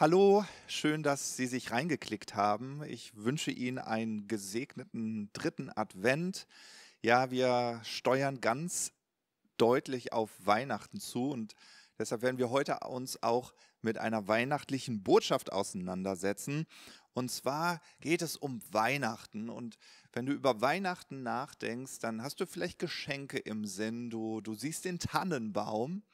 Hallo, schön, dass Sie sich reingeklickt haben. Ich wünsche Ihnen einen gesegneten dritten Advent. Ja, wir steuern ganz deutlich auf Weihnachten zu und deshalb werden wir heute uns auch mit einer weihnachtlichen Botschaft auseinandersetzen. Und zwar geht es um Weihnachten. Und wenn du über Weihnachten nachdenkst, dann hast du vielleicht Geschenke im Sinn. Du, du siehst den Tannenbaum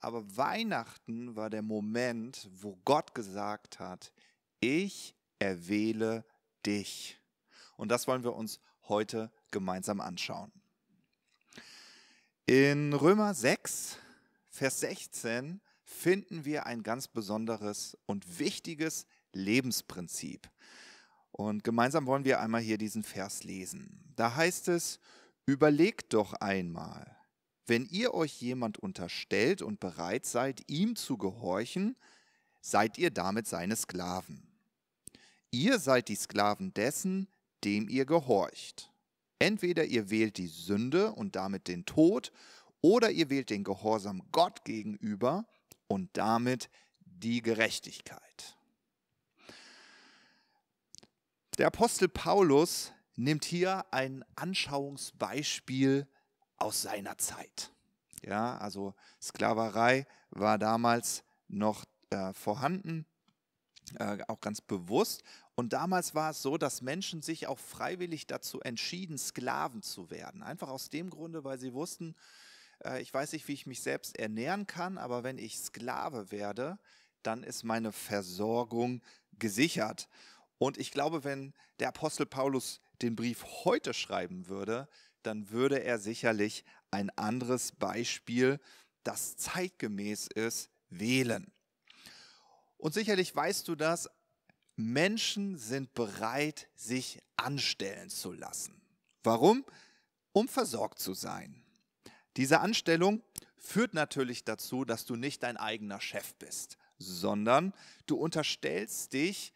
aber Weihnachten war der Moment, wo Gott gesagt hat, ich erwähle dich. Und das wollen wir uns heute gemeinsam anschauen. In Römer 6, Vers 16 finden wir ein ganz besonderes und wichtiges Lebensprinzip. Und gemeinsam wollen wir einmal hier diesen Vers lesen. Da heißt es, überleg doch einmal, wenn ihr euch jemand unterstellt und bereit seid, ihm zu gehorchen, seid ihr damit seine Sklaven. Ihr seid die Sklaven dessen, dem ihr gehorcht. Entweder ihr wählt die Sünde und damit den Tod, oder ihr wählt den Gehorsam Gott gegenüber und damit die Gerechtigkeit. Der Apostel Paulus nimmt hier ein Anschauungsbeispiel aus seiner Zeit. Ja, also Sklaverei war damals noch äh, vorhanden, äh, auch ganz bewusst. Und damals war es so, dass Menschen sich auch freiwillig dazu entschieden, Sklaven zu werden. Einfach aus dem Grunde, weil sie wussten, äh, ich weiß nicht, wie ich mich selbst ernähren kann, aber wenn ich Sklave werde, dann ist meine Versorgung gesichert. Und ich glaube, wenn der Apostel Paulus den Brief heute schreiben würde, dann würde er sicherlich ein anderes Beispiel, das zeitgemäß ist, wählen. Und sicherlich weißt du das, Menschen sind bereit, sich anstellen zu lassen. Warum? Um versorgt zu sein. Diese Anstellung führt natürlich dazu, dass du nicht dein eigener Chef bist, sondern du unterstellst dich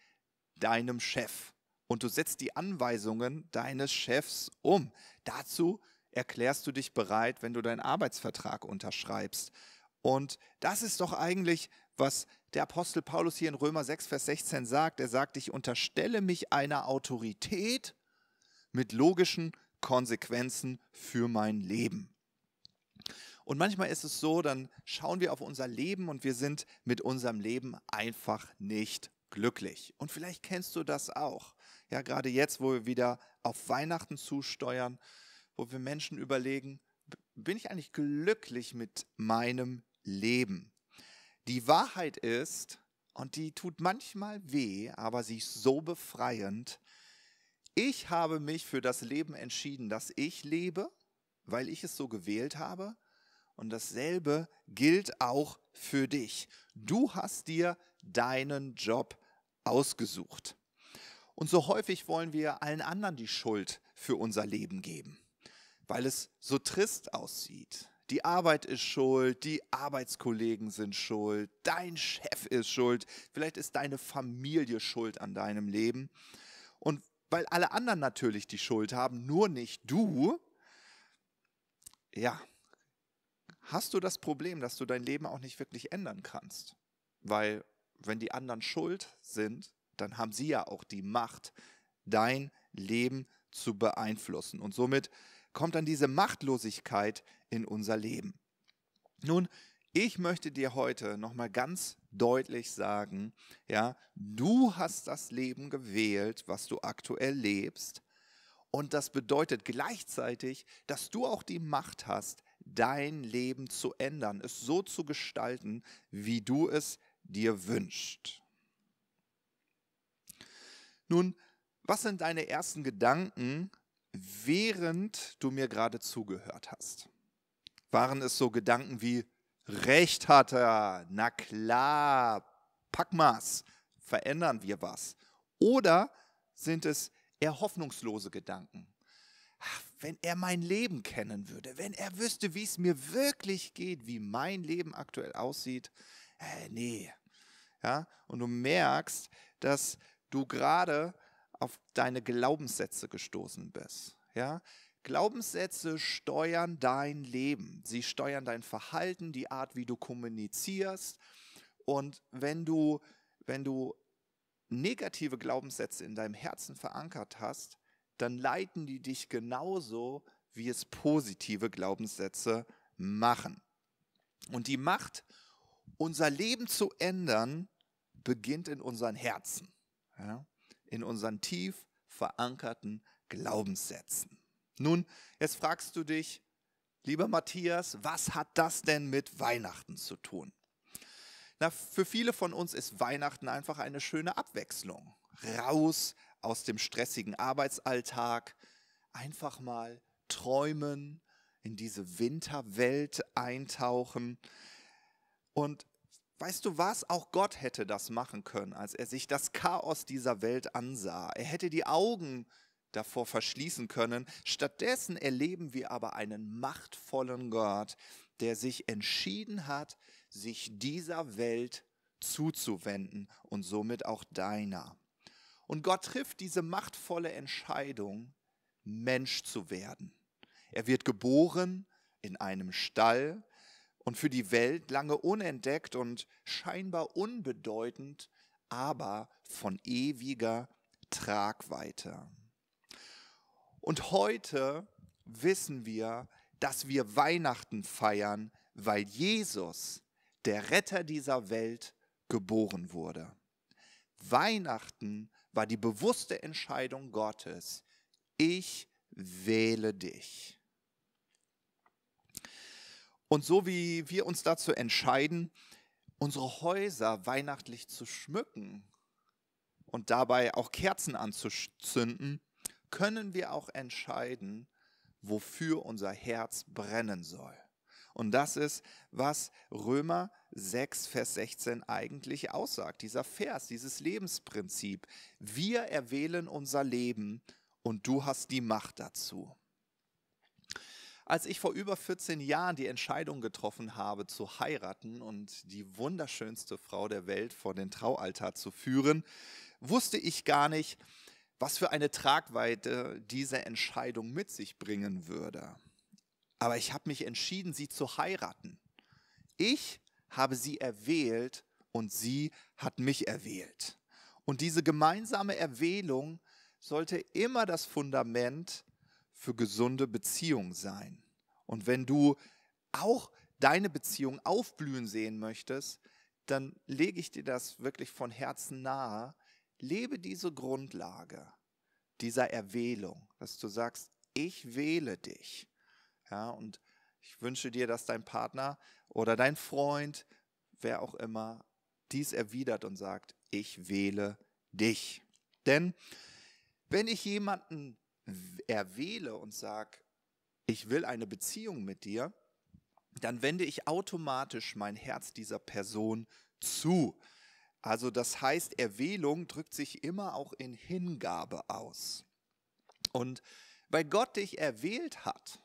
deinem Chef und du setzt die Anweisungen deines Chefs um. Dazu erklärst du dich bereit, wenn du deinen Arbeitsvertrag unterschreibst. Und das ist doch eigentlich, was der Apostel Paulus hier in Römer 6, Vers 16 sagt. Er sagt, ich unterstelle mich einer Autorität mit logischen Konsequenzen für mein Leben. Und manchmal ist es so, dann schauen wir auf unser Leben und wir sind mit unserem Leben einfach nicht glücklich. Und vielleicht kennst du das auch. Ja, gerade jetzt, wo wir wieder auf Weihnachten zusteuern, wo wir Menschen überlegen, bin ich eigentlich glücklich mit meinem Leben? Die Wahrheit ist, und die tut manchmal weh, aber sie ist so befreiend, ich habe mich für das Leben entschieden, das ich lebe, weil ich es so gewählt habe. Und dasselbe gilt auch für dich. Du hast dir deinen Job ausgesucht. Und so häufig wollen wir allen anderen die Schuld für unser Leben geben, weil es so trist aussieht. Die Arbeit ist schuld, die Arbeitskollegen sind schuld, dein Chef ist schuld, vielleicht ist deine Familie schuld an deinem Leben. Und weil alle anderen natürlich die Schuld haben, nur nicht du, ja, hast du das Problem, dass du dein Leben auch nicht wirklich ändern kannst. Weil wenn die anderen schuld sind, dann haben sie ja auch die Macht, dein Leben zu beeinflussen. Und somit kommt dann diese Machtlosigkeit in unser Leben. Nun, ich möchte dir heute nochmal ganz deutlich sagen, ja, du hast das Leben gewählt, was du aktuell lebst. Und das bedeutet gleichzeitig, dass du auch die Macht hast, dein Leben zu ändern, es so zu gestalten, wie du es dir wünschst. Nun, was sind deine ersten Gedanken, während du mir gerade zugehört hast? Waren es so Gedanken wie, Recht hat er, na klar, pack mal's, verändern wir was? Oder sind es eher hoffnungslose Gedanken? Ach, wenn er mein Leben kennen würde, wenn er wüsste, wie es mir wirklich geht, wie mein Leben aktuell aussieht, äh, nee. Ja, und du merkst, dass du gerade auf deine Glaubenssätze gestoßen bist. Ja? Glaubenssätze steuern dein Leben. Sie steuern dein Verhalten, die Art, wie du kommunizierst. Und wenn du, wenn du negative Glaubenssätze in deinem Herzen verankert hast, dann leiten die dich genauso, wie es positive Glaubenssätze machen. Und die Macht, unser Leben zu ändern, beginnt in unseren Herzen ja, in unseren tief verankerten Glaubenssätzen. Nun, jetzt fragst du dich, lieber Matthias, was hat das denn mit Weihnachten zu tun? Na, für viele von uns ist Weihnachten einfach eine schöne Abwechslung. Raus aus dem stressigen Arbeitsalltag, einfach mal träumen, in diese Winterwelt eintauchen. Und Weißt du was? Auch Gott hätte das machen können, als er sich das Chaos dieser Welt ansah. Er hätte die Augen davor verschließen können. Stattdessen erleben wir aber einen machtvollen Gott, der sich entschieden hat, sich dieser Welt zuzuwenden und somit auch deiner. Und Gott trifft diese machtvolle Entscheidung, Mensch zu werden. Er wird geboren in einem Stall, und für die Welt lange unentdeckt und scheinbar unbedeutend, aber von ewiger Tragweite. Und heute wissen wir, dass wir Weihnachten feiern, weil Jesus, der Retter dieser Welt, geboren wurde. Weihnachten war die bewusste Entscheidung Gottes. Ich wähle dich. Und so wie wir uns dazu entscheiden, unsere Häuser weihnachtlich zu schmücken und dabei auch Kerzen anzuzünden, können wir auch entscheiden, wofür unser Herz brennen soll. Und das ist, was Römer 6, Vers 16 eigentlich aussagt. Dieser Vers, dieses Lebensprinzip. Wir erwählen unser Leben und du hast die Macht dazu. Als ich vor über 14 Jahren die Entscheidung getroffen habe, zu heiraten und die wunderschönste Frau der Welt vor den Traualtar zu führen, wusste ich gar nicht, was für eine Tragweite diese Entscheidung mit sich bringen würde. Aber ich habe mich entschieden, sie zu heiraten. Ich habe sie erwählt und sie hat mich erwählt. Und diese gemeinsame Erwählung sollte immer das Fundament für gesunde Beziehungen sein. Und wenn du auch deine Beziehung aufblühen sehen möchtest, dann lege ich dir das wirklich von Herzen nahe. Lebe diese Grundlage dieser Erwählung, dass du sagst, ich wähle dich. Ja, und ich wünsche dir, dass dein Partner oder dein Freund, wer auch immer, dies erwidert und sagt, ich wähle dich. Denn wenn ich jemanden erwähle und sage, ich will eine Beziehung mit dir, dann wende ich automatisch mein Herz dieser Person zu. Also das heißt, Erwählung drückt sich immer auch in Hingabe aus. Und weil Gott dich erwählt hat,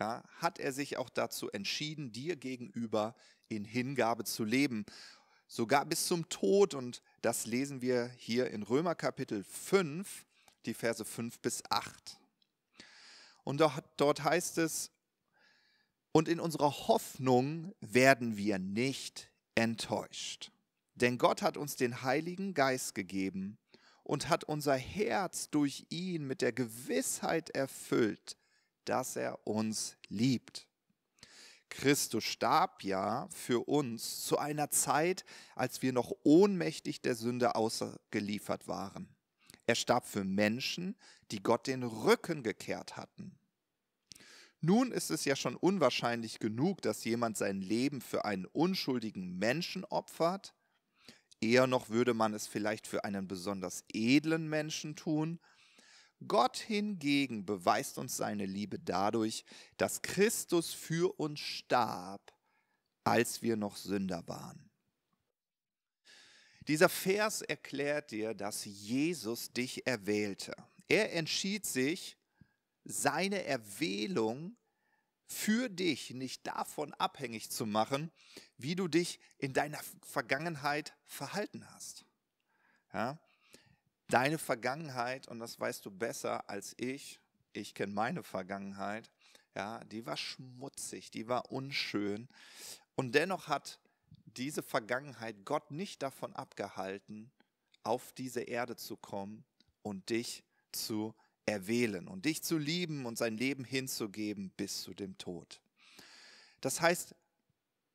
ja, hat er sich auch dazu entschieden, dir gegenüber in Hingabe zu leben, sogar bis zum Tod. Und das lesen wir hier in Römer Kapitel 5 die Verse 5 bis 8. Und dort heißt es, und in unserer Hoffnung werden wir nicht enttäuscht. Denn Gott hat uns den Heiligen Geist gegeben und hat unser Herz durch ihn mit der Gewissheit erfüllt, dass er uns liebt. Christus starb ja für uns zu einer Zeit, als wir noch ohnmächtig der Sünde ausgeliefert waren. Er starb für Menschen, die Gott den Rücken gekehrt hatten. Nun ist es ja schon unwahrscheinlich genug, dass jemand sein Leben für einen unschuldigen Menschen opfert. Eher noch würde man es vielleicht für einen besonders edlen Menschen tun. Gott hingegen beweist uns seine Liebe dadurch, dass Christus für uns starb, als wir noch Sünder waren. Dieser Vers erklärt dir, dass Jesus dich erwählte. Er entschied sich, seine Erwählung für dich nicht davon abhängig zu machen, wie du dich in deiner Vergangenheit verhalten hast. Ja? Deine Vergangenheit, und das weißt du besser als ich, ich kenne meine Vergangenheit, ja, die war schmutzig, die war unschön. Und dennoch hat diese Vergangenheit Gott nicht davon abgehalten, auf diese Erde zu kommen und dich zu erwählen und dich zu lieben und sein Leben hinzugeben bis zu dem Tod. Das heißt,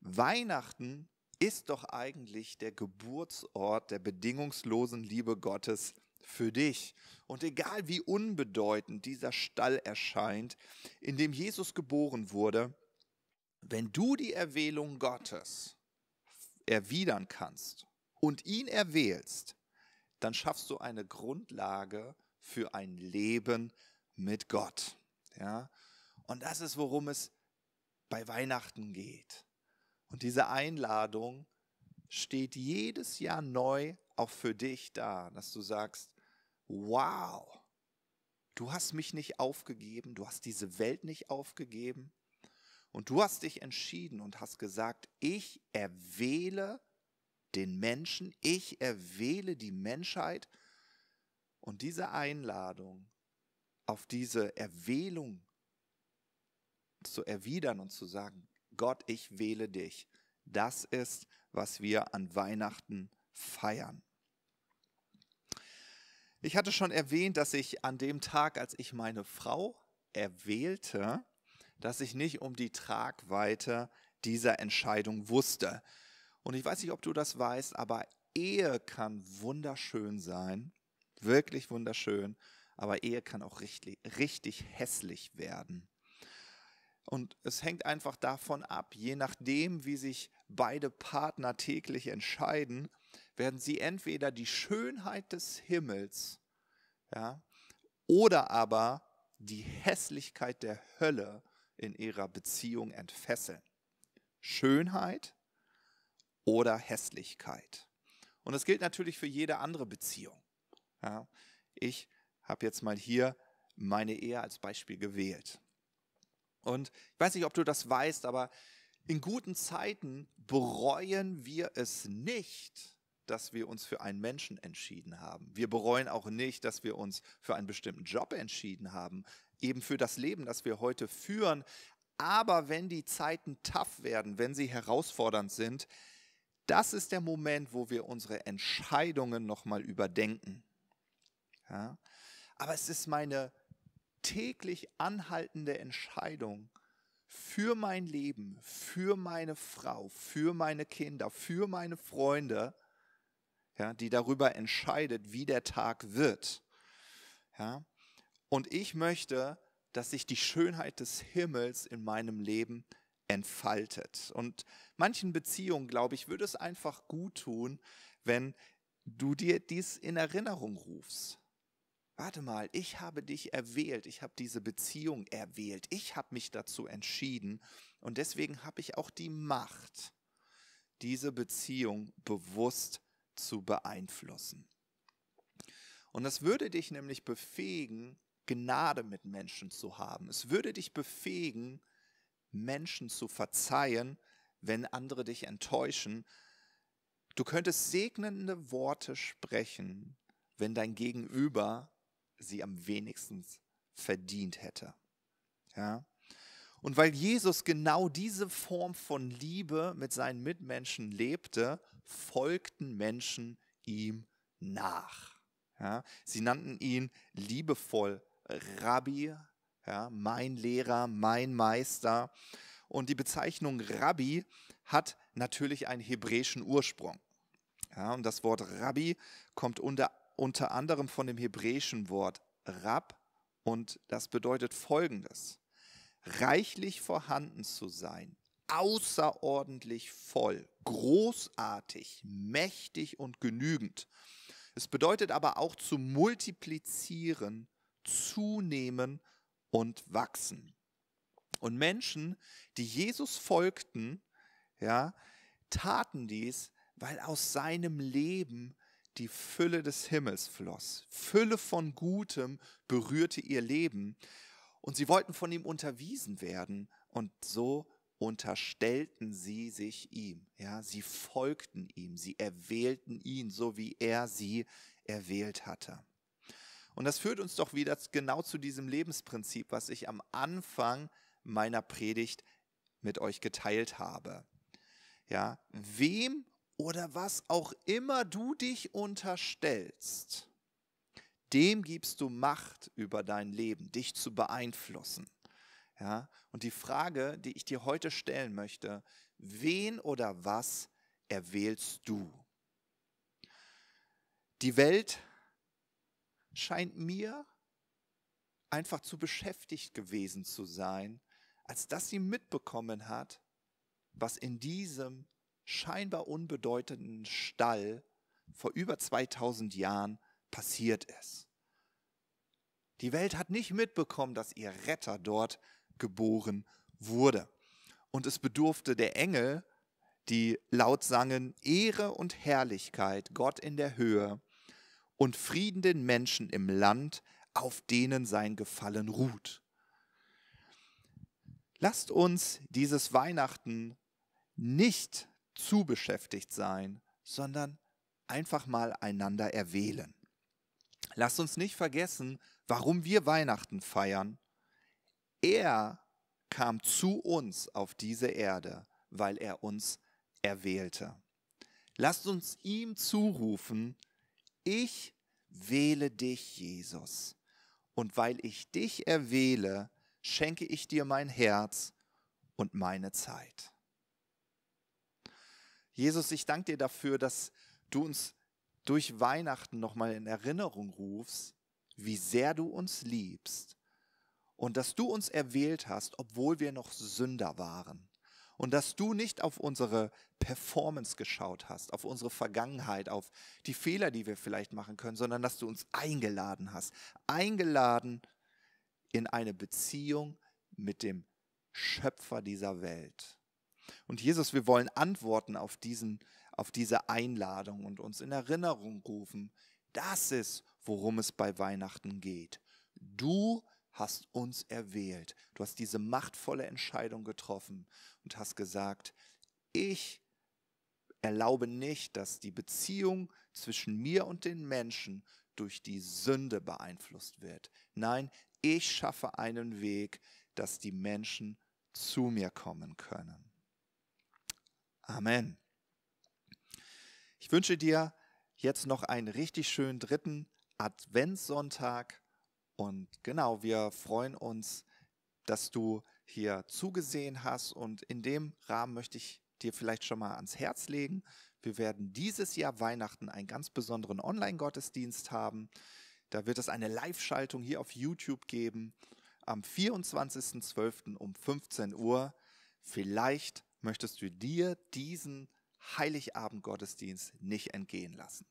Weihnachten ist doch eigentlich der Geburtsort der bedingungslosen Liebe Gottes für dich. Und egal wie unbedeutend dieser Stall erscheint, in dem Jesus geboren wurde, wenn du die Erwählung Gottes erwidern kannst und ihn erwählst, dann schaffst du eine Grundlage für ein Leben mit Gott. Ja? Und das ist, worum es bei Weihnachten geht. Und diese Einladung steht jedes Jahr neu auch für dich da, dass du sagst, wow, du hast mich nicht aufgegeben, du hast diese Welt nicht aufgegeben, und du hast dich entschieden und hast gesagt, ich erwähle den Menschen, ich erwähle die Menschheit. Und diese Einladung, auf diese Erwählung zu erwidern und zu sagen, Gott, ich wähle dich, das ist, was wir an Weihnachten feiern. Ich hatte schon erwähnt, dass ich an dem Tag, als ich meine Frau erwählte, dass ich nicht um die Tragweite dieser Entscheidung wusste. Und ich weiß nicht, ob du das weißt, aber Ehe kann wunderschön sein, wirklich wunderschön, aber Ehe kann auch richtig, richtig hässlich werden. Und es hängt einfach davon ab, je nachdem, wie sich beide Partner täglich entscheiden, werden sie entweder die Schönheit des Himmels ja, oder aber die Hässlichkeit der Hölle in ihrer Beziehung entfesseln. Schönheit oder Hässlichkeit. Und das gilt natürlich für jede andere Beziehung. Ja, ich habe jetzt mal hier meine Ehe als Beispiel gewählt. Und ich weiß nicht, ob du das weißt, aber in guten Zeiten bereuen wir es nicht, dass wir uns für einen Menschen entschieden haben. Wir bereuen auch nicht, dass wir uns für einen bestimmten Job entschieden haben eben für das Leben, das wir heute führen. Aber wenn die Zeiten tough werden, wenn sie herausfordernd sind, das ist der Moment, wo wir unsere Entscheidungen nochmal überdenken. Ja? Aber es ist meine täglich anhaltende Entscheidung für mein Leben, für meine Frau, für meine Kinder, für meine Freunde, ja, die darüber entscheidet, wie der Tag wird. Ja? Und ich möchte, dass sich die Schönheit des Himmels in meinem Leben entfaltet. Und manchen Beziehungen, glaube ich, würde es einfach gut tun, wenn du dir dies in Erinnerung rufst. Warte mal, ich habe dich erwählt, ich habe diese Beziehung erwählt, ich habe mich dazu entschieden und deswegen habe ich auch die Macht, diese Beziehung bewusst zu beeinflussen. Und das würde dich nämlich befähigen, Gnade mit Menschen zu haben. Es würde dich befähigen, Menschen zu verzeihen, wenn andere dich enttäuschen. Du könntest segnende Worte sprechen, wenn dein Gegenüber sie am wenigsten verdient hätte. Ja? Und weil Jesus genau diese Form von Liebe mit seinen Mitmenschen lebte, folgten Menschen ihm nach. Ja? Sie nannten ihn liebevoll Rabbi, ja, mein Lehrer, mein Meister. Und die Bezeichnung Rabbi hat natürlich einen hebräischen Ursprung. Ja, und das Wort Rabbi kommt unter, unter anderem von dem hebräischen Wort Rab und das bedeutet folgendes. Reichlich vorhanden zu sein, außerordentlich voll, großartig, mächtig und genügend. Es bedeutet aber auch zu multiplizieren, zunehmen und wachsen. Und Menschen, die Jesus folgten, ja, taten dies, weil aus seinem Leben die Fülle des Himmels floss. Fülle von Gutem berührte ihr Leben und sie wollten von ihm unterwiesen werden und so unterstellten sie sich ihm. Ja, sie folgten ihm, sie erwählten ihn, so wie er sie erwählt hatte. Und das führt uns doch wieder genau zu diesem Lebensprinzip, was ich am Anfang meiner Predigt mit euch geteilt habe. Ja, wem oder was auch immer du dich unterstellst, dem gibst du Macht über dein Leben, dich zu beeinflussen. Ja, und die Frage, die ich dir heute stellen möchte, wen oder was erwählst du? Die Welt scheint mir einfach zu beschäftigt gewesen zu sein, als dass sie mitbekommen hat, was in diesem scheinbar unbedeutenden Stall vor über 2000 Jahren passiert ist. Die Welt hat nicht mitbekommen, dass ihr Retter dort geboren wurde. Und es bedurfte der Engel, die laut sangen Ehre und Herrlichkeit Gott in der Höhe und Frieden den Menschen im Land, auf denen sein Gefallen ruht. Lasst uns dieses Weihnachten nicht zu beschäftigt sein, sondern einfach mal einander erwählen. Lasst uns nicht vergessen, warum wir Weihnachten feiern. Er kam zu uns auf diese Erde, weil er uns erwählte. Lasst uns ihm zurufen, ich wähle dich, Jesus. Und weil ich dich erwähle, schenke ich dir mein Herz und meine Zeit. Jesus, ich danke dir dafür, dass du uns durch Weihnachten nochmal in Erinnerung rufst, wie sehr du uns liebst und dass du uns erwählt hast, obwohl wir noch Sünder waren und dass du nicht auf unsere Performance geschaut hast, auf unsere Vergangenheit, auf die Fehler, die wir vielleicht machen können, sondern dass du uns eingeladen hast, eingeladen in eine Beziehung mit dem Schöpfer dieser Welt. Und Jesus, wir wollen antworten auf, diesen, auf diese Einladung und uns in Erinnerung rufen, das ist, worum es bei Weihnachten geht. Du hast uns erwählt. Du hast diese machtvolle Entscheidung getroffen und hast gesagt, ich erlaube nicht, dass die Beziehung zwischen mir und den Menschen durch die Sünde beeinflusst wird. Nein, ich schaffe einen Weg, dass die Menschen zu mir kommen können. Amen. Ich wünsche dir jetzt noch einen richtig schönen dritten Adventssonntag und genau, wir freuen uns, dass du hier zugesehen hast. Und in dem Rahmen möchte ich dir vielleicht schon mal ans Herz legen. Wir werden dieses Jahr Weihnachten einen ganz besonderen Online-Gottesdienst haben. Da wird es eine Live-Schaltung hier auf YouTube geben am 24.12. um 15 Uhr. Vielleicht möchtest du dir diesen Heiligabend-Gottesdienst nicht entgehen lassen.